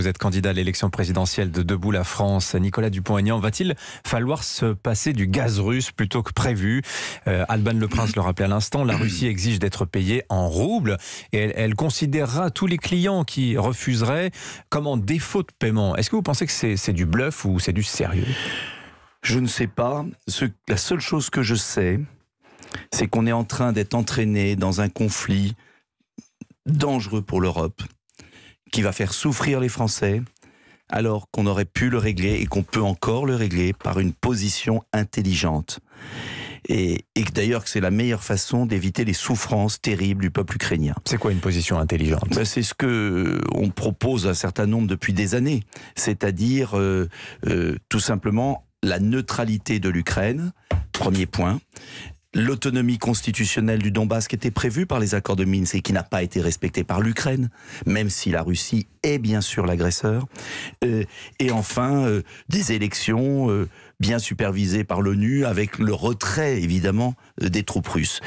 vous êtes candidat à l'élection présidentielle de Debout la France. Nicolas Dupont-Aignan, va-t-il falloir se passer du gaz russe plutôt que prévu euh, Alban Le Prince le rappelait à l'instant, la Russie exige d'être payée en roubles et elle, considérera tous les clients qui refuseraient comme en défaut de paiement. Est-ce que vous pensez que c'est du bluff ou c'est du sérieux Je ne sais pas. la seule chose que je sais, c'est qu'on est en train d'être entraîné dans un conflit dangereux pour l'Europe qui va faire souffrir les Français, alors qu'on aurait pu le régler et qu'on peut encore le régler par une position intelligente. Et, et d'ailleurs, c'est la meilleure façon d'éviter les souffrances terribles du peuple ukrainien. C'est quoi une position intelligente ben, C'est ce que euh, on propose à un certain nombre depuis des années, c'est-à-dire euh, euh, tout simplement la neutralité de l'Ukraine, premier point, l'autonomie constitutionnelle du Donbass qui était prévue par les accords de Minsk et qui n'a pas été respectée par l'Ukraine, même si la Russie est bien sûr l'agresseur. Euh, et enfin, euh, des élections euh, bien supervisées par l'ONU, avec le retrait évidemment des troupes russes.